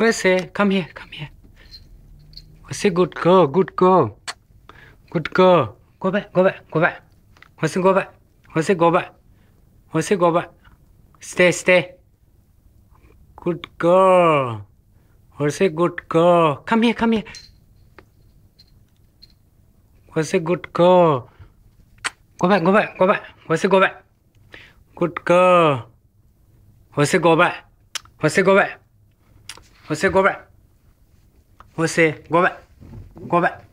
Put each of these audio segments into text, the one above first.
Percy, come here, come here. Percy, good girl, good girl. Good girl. Go back, go back, go back. Percy, go back. Percy, go back. Percy, go back. Stay, stay. Good girl. Percy, good girl. Come here, come here. Percy, good girl. Go back, go back, go back. Percy, go back. Good girl. Percy, go back. Percy, go back. Jose, go back. Jose, go back. Go back.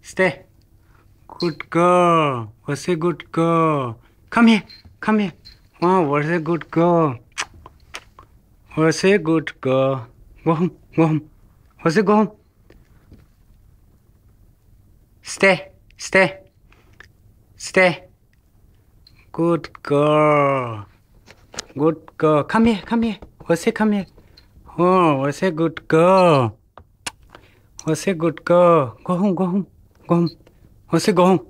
Stay. Good girl. Jose, good girl. Come here. Come here. Oh, a good girl. Jose, good girl. Go home. Go home. Jose, go home. Stay. Stay. Stay. Good girl. Good girl. Come here, come here. Jose, come here. Oh, Jose, good girl. Jose, good girl. Go home, go home, go home. Jose, go home.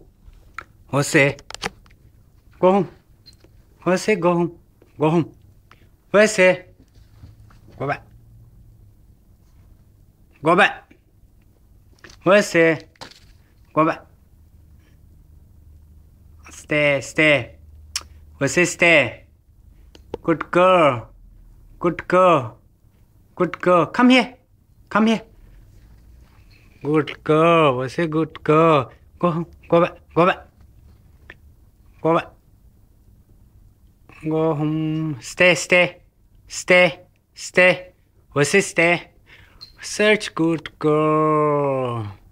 Jose, go home. Jose, go home, go home. Jose, go back. Go back. Jose, go back. Stay, stay. Jose, stay. Good girl. Good girl. Good girl. Come here. Come here. Good girl. I say good girl. Go home. Go back. Go back. Go back. Go home. Stay, stay. Stay. Stay. it stay. Search good girl.